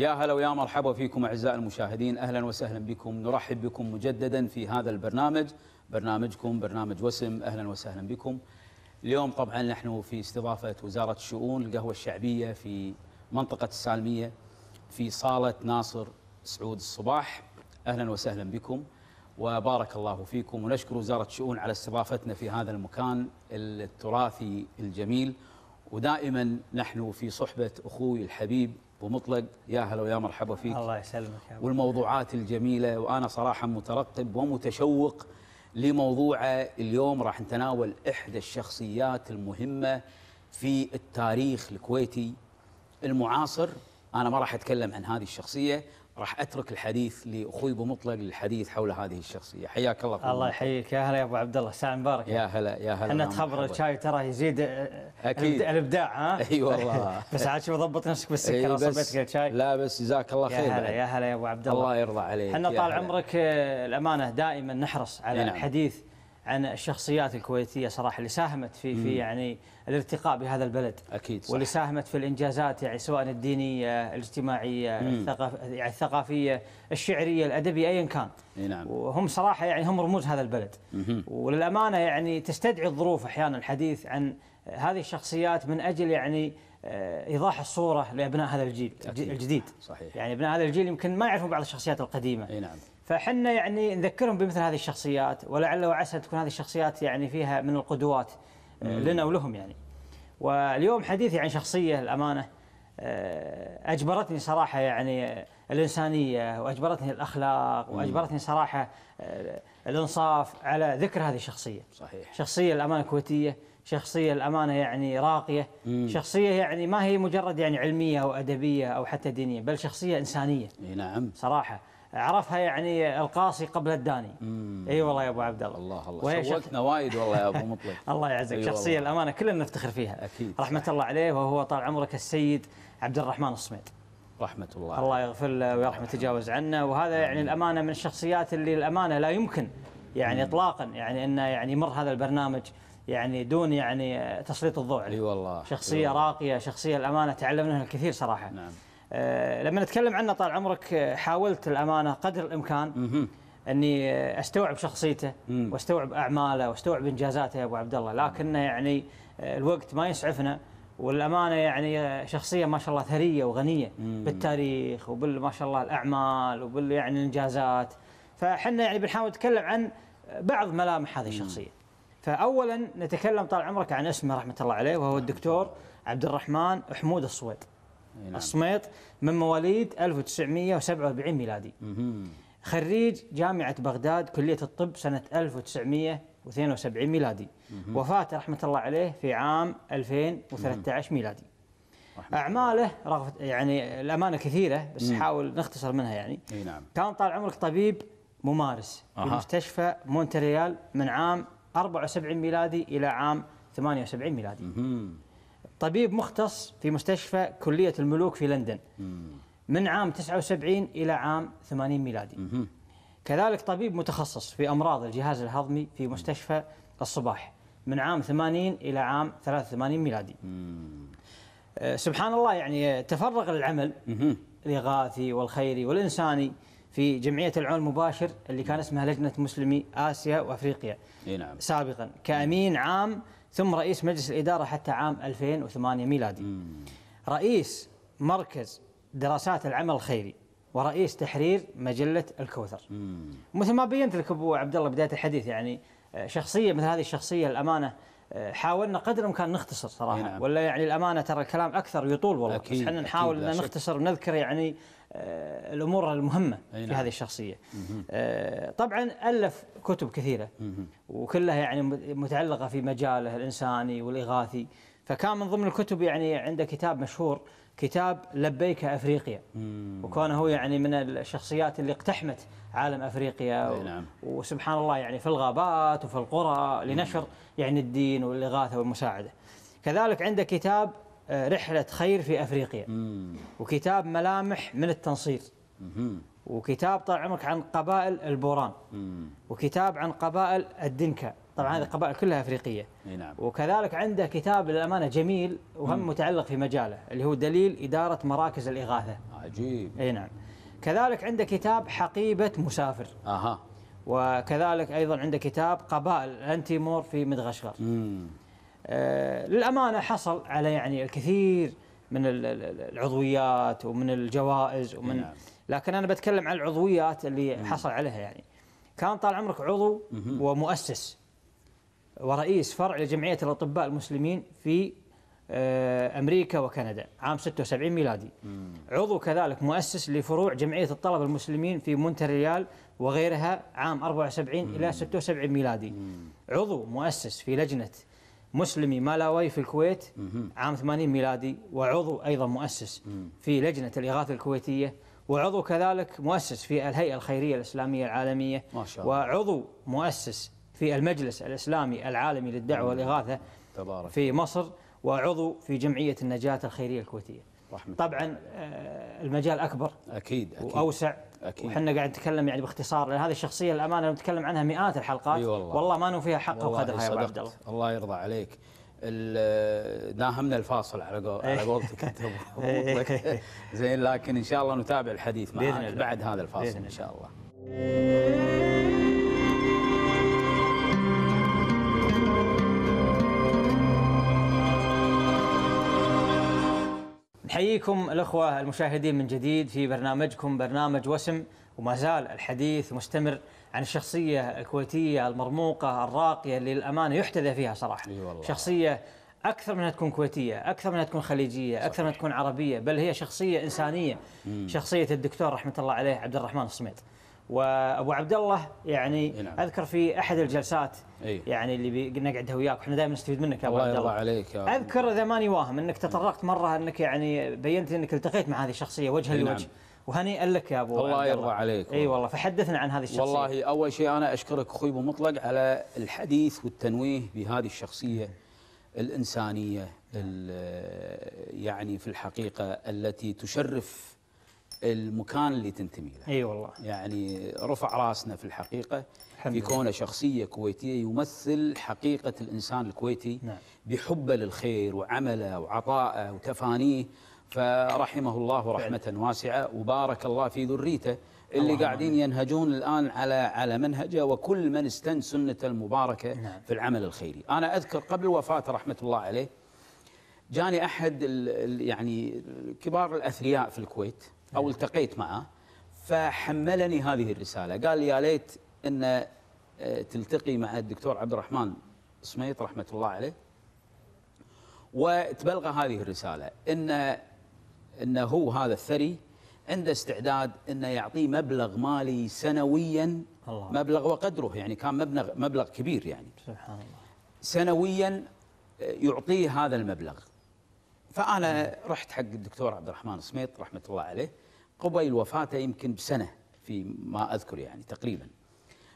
يا هلا ويا مرحبا فيكم اعزائي المشاهدين اهلا وسهلا بكم نرحب بكم مجددا في هذا البرنامج برنامجكم برنامج وسم اهلا وسهلا بكم اليوم طبعا نحن في استضافه وزاره الشؤون القهوه الشعبيه في منطقه السالميه في صاله ناصر سعود الصباح اهلا وسهلا بكم وبارك الله فيكم ونشكر وزاره الشؤون على استضافتنا في هذا المكان التراثي الجميل ودائما نحن في صحبه اخوي الحبيب ابو مطلق يا هلا ويا مرحبا فيك الله يسلمك يا والموضوعات الجميلة وأنا صراحة مترقب ومتشوق لموضوع اليوم راح نتناول إحدى الشخصيات المهمة في التاريخ الكويتي المعاصر أنا ما راح أتكلم عن هذه الشخصية راح اترك الحديث لاخوي ابو مطلق للحديث حول هذه الشخصيه حياك الله الله يحييك يا هلا يا ابو عبد الله ساعه مبارك يا هلا يا هلا احنا تخبر الشاي ترى يزيد اكيد الابداع ها اي والله بس عاد شوف ضبط نفسك بالسكر صبيت لك الشاي لا بس جزاك الله خير يا هلا يا هلا يا ابو عبد الله الله يرضى عليك احنا طال عمرك آه، الامانه دائما نحرص على نعم. الحديث عن الشخصيات الكويتيه صراحه اللي ساهمت في في يعني الارتقاء بهذا البلد اكيد صح. واللي ساهمت في الانجازات يعني سواء الدينيه، الاجتماعيه، الثقاف يعني الثقافيه، الشعريه، الادبيه ايا كان. اي نعم. وهم صراحه يعني هم رموز هذا البلد. وللامانه يعني تستدعي الظروف احيانا الحديث عن هذه الشخصيات من اجل يعني آه، ايضاح الصوره لابناء هذا الجيل أكيد. الجديد. صحيح. يعني ابناء هذا الجيل يمكن ما يعرفون بعض الشخصيات القديمه. اي نعم. فحنا يعني نذكرهم بمثل هذه الشخصيات ولعل وعسى تكون هذه الشخصيات يعني فيها من القدوات آه، لنا ولهم يعني واليوم حديثي عن شخصيه الامانه آه، اجبرتني صراحه يعني الانسانيه واجبرتني الاخلاق واجبرتني صراحه آه، الانصاف على ذكر هذه الشخصيه صحيح شخصيه الامانه كويتيه شخصيه الامانه يعني راقيه مم. شخصيه يعني ما هي مجرد يعني علميه او ادبيه او حتى دينيه بل شخصيه انسانيه نعم صراحه عرفها يعني القاصي قبل الداني اي أيوة والله يا ابو عبد الله الله الله شوقتنا وايد والله يا ابو مطلق الله يعزك أيوة شخصيه الله. الامانه كلنا نفتخر فيها اكيد رحمه الله عليه وهو طال عمرك السيد عبد الرحمن الصميد رحمة الله الله يغفر له ويرحمه تجاوز عنا وهذا يعني الأمانة من الشخصيات اللي الأمانة لا يمكن يعني إطلاقا يعني أنه يعني يمر هذا البرنامج يعني دون يعني تسليط الضوء عليه اي والله شخصيه أيوة راقيه شخصيه الامانه تعلمنا الكثير صراحه نعم آه، لما نتكلم عنه طال عمرك آه، حاولت الامانه قدر الامكان اني آه، استوعب شخصيته واستوعب اعماله واستوعب انجازاته يا ابو عبد الله لكنه يعني الوقت ما يسعفنا والامانه يعني شخصيه ما شاء الله ثريه وغنيه بالتاريخ وبال ما شاء الله الاعمال وبال يعني الانجازات فحنا يعني بنحاول نتكلم عن بعض ملامح هذه الشخصيه فاولا نتكلم طال عمرك عن اسمه رحمه الله عليه وهو نعم. الدكتور عبد الرحمن حمود الصويد نعم. الصميط من مواليد 1947 ميلادي مم. خريج جامعة بغداد كلية الطب سنة 1972 ميلادي مم. وفاته رحمة الله عليه في عام 2013 مم. ميلادي أعماله رغم يعني الأمانة كثيرة بس نحاول نختصر منها يعني نعم. كان طال عمرك طبيب ممارس أه. في مستشفى مونتريال من عام 74 ميلادي إلى عام 78 ميلادي مم. طبيب مختص في مستشفى كلية الملوك في لندن من عام 79 إلى عام 80 ميلادي كذلك طبيب متخصص في أمراض الجهاز الهضمي في مستشفى الصباح من عام 80 إلى عام 83 ميلادي أه، سبحان الله يعني تفرغ للعمل الإغاثي والخيري والإنساني في جمعية العون المباشر اللي كان اسمها لجنة مسلمي آسيا وأفريقيا نعم. سابقا كأمين عام ثم رئيس مجلس الإدارة حتى عام 2008 ميلادي مم. رئيس مركز دراسات العمل الخيري ورئيس تحرير مجلة الكوثر مم. مثل ما بينت لك أبو عبد الله بداية الحديث يعني آه، شخصية مثل هذه الشخصية الأمانة آه، حاولنا قدر الامكان نختصر صراحه نعم. ولا يعني الامانه ترى الكلام اكثر ويطول والله أكيد بس احنا نحاول ان نختصر ونذكر يعني آه، الامور المهمه في نعم. هذه الشخصيه. آه، طبعا الف كتب كثيره وكلها يعني متعلقه في مجاله الانساني والاغاثي فكان من ضمن الكتب يعني عنده كتاب مشهور كتاب لبيك افريقيا وكان هو يعني من الشخصيات اللي اقتحمت عالم افريقيا و... نعم. وسبحان الله يعني في الغابات وفي القرى لنشر يعني الدين والاغاثه والمساعده. كذلك عنده كتاب آه، رحلة خير في أفريقيا مم. وكتاب ملامح من التنصير مم. وكتاب طال عمرك عن قبائل البوران مم. وكتاب عن قبائل الدنكا طبعا هذه قبائل كلها أفريقية نعم. وكذلك عنده كتاب للأمانة جميل وهم متعلق في مجاله اللي هو دليل إدارة مراكز الإغاثة عجيب أي نعم كذلك عنده كتاب حقيبة مسافر أها وكذلك أيضا عنده كتاب قبائل الأنتيمور في مدغشقر آه، للامانه حصل على يعني الكثير من العضويات ومن الجوائز ومن نعم. لكن انا بتكلم عن العضويات اللي حصل عليها يعني كان طال عمرك عضو ومؤسس ورئيس فرع لجمعيه الاطباء المسلمين في آه، امريكا وكندا عام 76 ميلادي عضو كذلك مؤسس لفروع جمعيه الطلبه المسلمين في مونتريال وغيرها عام 74 الى 76 ميلادي عضو مؤسس في لجنه مسلمي مالاوي في الكويت عام 80 ميلادي وعضو أيضا مؤسس في لجنة الإغاثة الكويتية وعضو كذلك مؤسس في الهيئة الخيرية الإسلامية العالمية ما شاء الله. وعضو مؤسس في المجلس الإسلامي العالمي للدعوة نعم. والإغاثة تبارك. في مصر وعضو في جمعية النجاة الخيرية الكويتية رحمة طبعا آه، المجال أكبر أكيد, أكيد. وأوسع اكيد وحنا قاعد نتكلم يعني باختصار لان هذه الشخصيه الامانه لو نتكلم عنها مئات الحلقات أيوة والله, والله ما نوفيها حق وقدرها يا ابو عبد الله الله يرضى عليك داهمنا الفاصل على على قولتك انت زين لكن ان شاء الله نتابع الحديث معك بعد هذا الفاصل ان شاء الله احييكم الاخوه المشاهدين من جديد في برنامجكم برنامج وسم وما زال الحديث مستمر عن الشخصيه الكويتيه المرموقه الراقيه اللي للامانه يحتذى فيها صراحه والله. شخصيه اكثر منها تكون كويتيه، اكثر منها تكون خليجيه، صحيح. اكثر منها تكون عربيه، بل هي شخصيه انسانيه. مم. شخصيه الدكتور رحمه الله عليه عبد الرحمن الصميت. وابو عبد الله يعني نعم. اذكر في احد الجلسات أي. يعني اللي نقعدها وياك واحنا دائما نستفيد منك يا ابو عبد الله عليك يا اذكر اذا ماني واهم انك تطرقت مره انك يعني بينت انك التقيت مع هذه الشخصيه وجها نعم. لوجه نعم. وهنيئا لك يا ابو الله يرضى عليك اي والله فحدثنا عن هذه الشخصيه والله اول شيء انا اشكرك اخوي ابو مطلق على الحديث والتنويه بهذه الشخصيه الانسانيه يعني في الحقيقه التي تشرف المكان اللي تنتمي له. اي والله. يعني رفع راسنا في الحقيقه الحمد في كونه شخصيه كويتيه يمثل حقيقه الانسان الكويتي نعم. بحبه للخير وعمله وعطائه وتفانيه فرحمه الله رحمه واسعه وبارك الله في ذريته اللي قاعدين ينهجون الان على على منهجه وكل من استن سنته المباركه نعم. في العمل الخيري. انا اذكر قبل وفاته رحمه الله عليه جاني احد ال يعني كبار الاثرياء في الكويت او نعم. التقيت معه فحملني هذه الرساله قال يا ليت ان آه، تلتقي مع الدكتور عبد الرحمن سميط رحمه الله عليه وتبلغ هذه الرساله ان ان هو هذا الثري عنده استعداد انه يعطيه مبلغ مالي سنويا الله. مبلغ وقدره يعني كان مبلغ مبلغ كبير يعني سبحان الله سنويا آه، يعطيه هذا المبلغ فانا رحت حق الدكتور عبد الرحمن سميط رحمه الله عليه قبيل وفاته يمكن بسنه في ما اذكر يعني تقريبا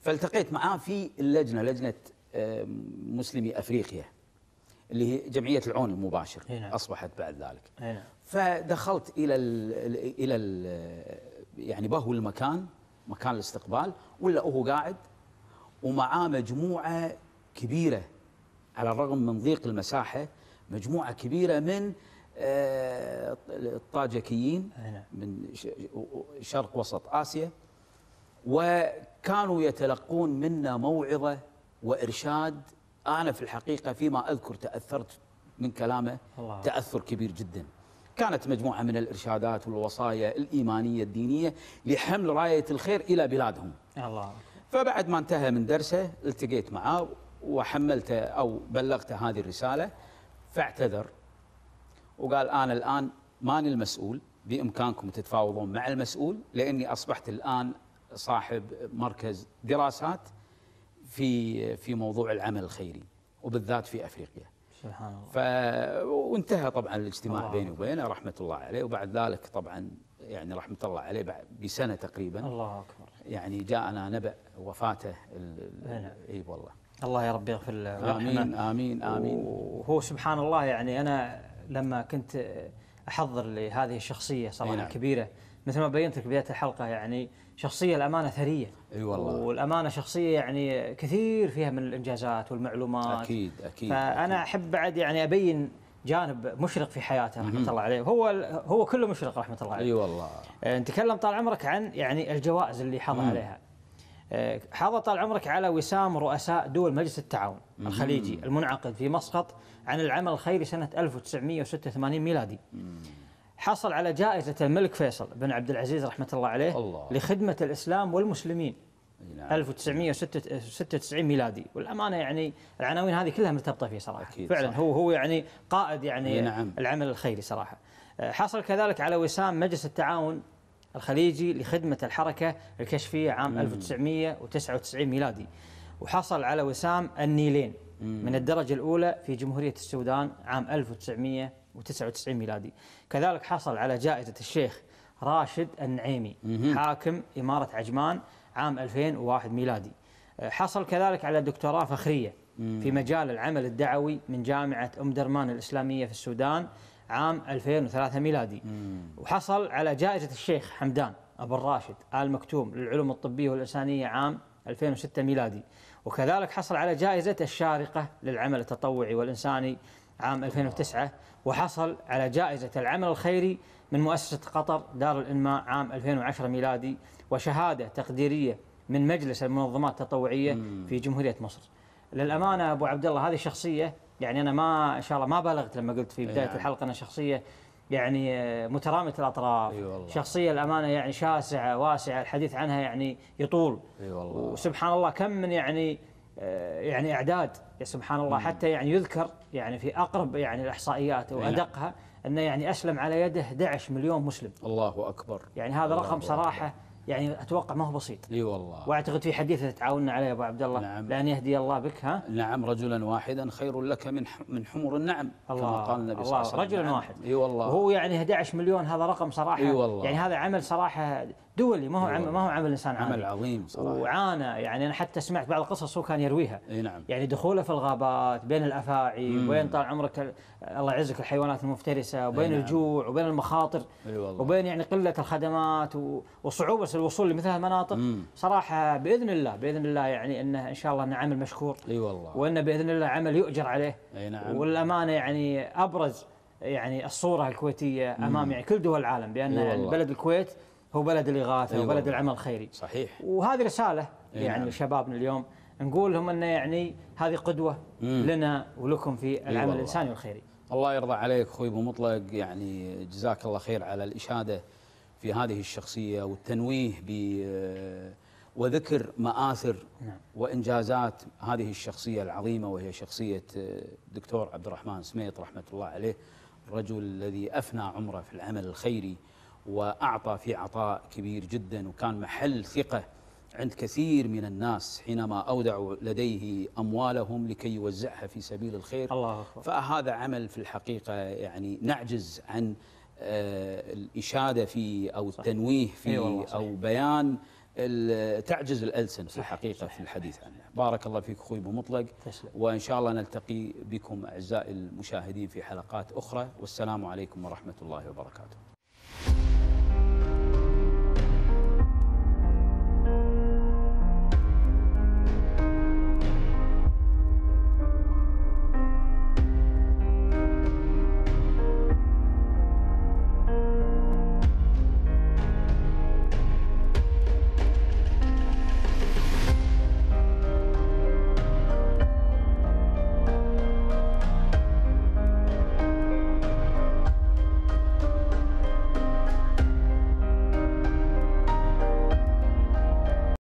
فالتقيت معاه في اللجنه لجنه مسلمي افريقيا اللي هي جمعيه العون المباشر نعم. اصبحت بعد ذلك نعم. فدخلت الى الـ الى الـ يعني بهو المكان مكان الاستقبال ولا هو قاعد ومعاه مجموعه كبيره على الرغم من ضيق المساحه مجموعه كبيره من آه، الطاجكيين من شرق وسط اسيا وكانوا يتلقون منا موعظه وارشاد انا في الحقيقه فيما اذكر تاثرت من كلامه الله. تاثر كبير جدا. كانت مجموعه من الارشادات والوصايا الايمانيه الدينيه لحمل رايه الخير الى بلادهم. الله فبعد ما انتهى من درسه التقيت معاه وحملته او بلغته هذه الرساله. فاعتذر وقال انا الان ماني المسؤول بامكانكم تتفاوضون مع المسؤول لاني اصبحت الان صاحب مركز دراسات في في موضوع العمل الخيري وبالذات في افريقيا. سبحان الله. ف وانتهى طبعا الاجتماع بيني وبينه رحمه الله عليه وبعد ذلك طبعا يعني رحمه الله عليه بعد بسنه تقريبا الله اكبر يعني جاءنا نبأ وفاته اي والله الله يا رب يغفر له امين امين امين وهو سبحان الله يعني انا لما كنت احضر لهذه الشخصيه صراحه نعم. الكبيره مثل ما بينت في بدايه الحلقه يعني شخصيه الامانه ثريه اي أيوة والله والامانه شخصيه يعني كثير فيها من الانجازات والمعلومات اكيد اكيد فانا أكيد. احب بعد يعني ابين جانب مشرق في حياته رحمه الله عليه هو هو كله مشرق رحمه الله عليه اي أيوة والله أه، نتكلم طال عمرك عن يعني الجوائز اللي حاض عليها آه، حاض طال عمرك على وسام رؤساء دول مجلس التعاون الخليجي المنعقد في مسقط عن العمل الخيري سنة 1986 ميلادي حصل على جائزة الملك فيصل بن عبد العزيز رحمة الله عليه الله. لخدمة الإسلام والمسلمين نعم. 1996 آه، ميلادي والأمانة يعني العناوين هذه كلها مرتبطة فيه صراحة أكيد فعلا صحيح. هو هو يعني قائد يعني نعم. العمل الخيري صراحة آه، حصل كذلك على وسام مجلس التعاون الخليجي لخدمة الحركة الكشفية عام مم. 1999 ميلادي وحصل على وسام النيلين مم. من الدرجة الأولى في جمهورية السودان عام 1999 ميلادي كذلك حصل على جائزة الشيخ راشد النعيمي مم. حاكم إمارة عجمان عام 2001 ميلادي أه، حصل كذلك على دكتوراه فخرية في مجال العمل الدعوي من جامعة أم درمان الإسلامية في السودان عام 2003 ميلادي مم. وحصل على جائزة الشيخ حمدان أبو الراشد آل مكتوم للعلوم الطبية والإنسانية عام 2006 ميلادي وكذلك حصل على جائزة الشارقة للعمل التطوعي والإنساني عام 2009 وحصل على جائزة العمل الخيري من مؤسسة قطر دار الإنماء عام 2010 ميلادي وشهادة تقديرية من مجلس المنظمات التطوعية في جمهورية مصر للأمانة أبو عبد الله هذه الشخصية يعني انا ما ان شاء الله ما بالغت لما قلت في بدايه يعني. الحلقه انا شخصيه يعني آه، متراميه الاطراف أي والله. شخصيه الامانه يعني شاسعه واسعه الحديث عنها يعني يطول اي والله وسبحان الله كم من يعني آه، يعني اعداد يا سبحان الله حتى يعني يذكر يعني في اقرب يعني الاحصائيات نعم. وادقها انه يعني اسلم على يده 11 مليون مسلم الله اكبر يعني هذا الله رقم صراحه يعني اتوقع ما هو بسيط اي والله واعتقد في حديث تعاوننا عليه يا ابو عبد الله نعم لان يهدي الله بك ها نعم رجلا واحدا خير لك من من حمر النعم الله كما قال النبي صلى الله عليه وسلم رجلا نعم. واحد اي والله وهو يعني 11 مليون هذا رقم صراحه اي والله يعني هذا عمل صراحه دولي ما هو عمل ما هو عمل انسان عادي عمل عظيم صراحه وعانى يعني انا حتى سمعت بعض القصص هو كان يرويها اي نعم يعني دخوله في الغابات بين الافاعي وبين طال عمرك الله يعزك الحيوانات المفترسه وبين نعم. الجوع وبين المخاطر اي والله وبين يعني قله الخدمات وصعوبه الوصول لمثل المناطق صراحه باذن الله باذن الله يعني انه ان شاء الله انه عمل مشكور اي والله وانه باذن الله عمل يؤجر عليه اي نعم والامانه يعني ابرز يعني الصوره الكويتيه امام يعني كل دول العالم بان بلد الكويت هو بلد الإغاثة أيوة. وبلد العمل الخيري صحيح وهذه رسالة أيوة. يعني نعم. لشبابنا اليوم نقول لهم أنه يعني هذه قدوة مم. لنا ولكم في إيه العمل أيوة الإنساني والخيري الله يرضى عليك أخوي أبو مطلق يعني جزاك الله خير على الإشادة في هذه الشخصية والتنويه ب آه، وذكر مآثر نعم. وإنجازات هذه الشخصية العظيمة وهي شخصية الدكتور آه، عبد الرحمن سميط رحمة الله عليه الرجل الذي أفنى عمره في العمل الخيري وأعطى في عطاء كبير جدا وكان محل ثقة عند كثير من الناس حينما أودعوا لديه أموالهم لكي يوزعها في سبيل الخير الله أكبر. فهذا عمل في الحقيقة يعني نعجز عن آه، الإشادة فيه أو التنويه فيه أيوة أو بيان تعجز الألسن في الحقيقة في الحديث عنه بارك الله فيك أخوي بمطلق وإن شاء الله نلتقي بكم أعزائي المشاهدين في حلقات أخرى والسلام عليكم ورحمة الله وبركاته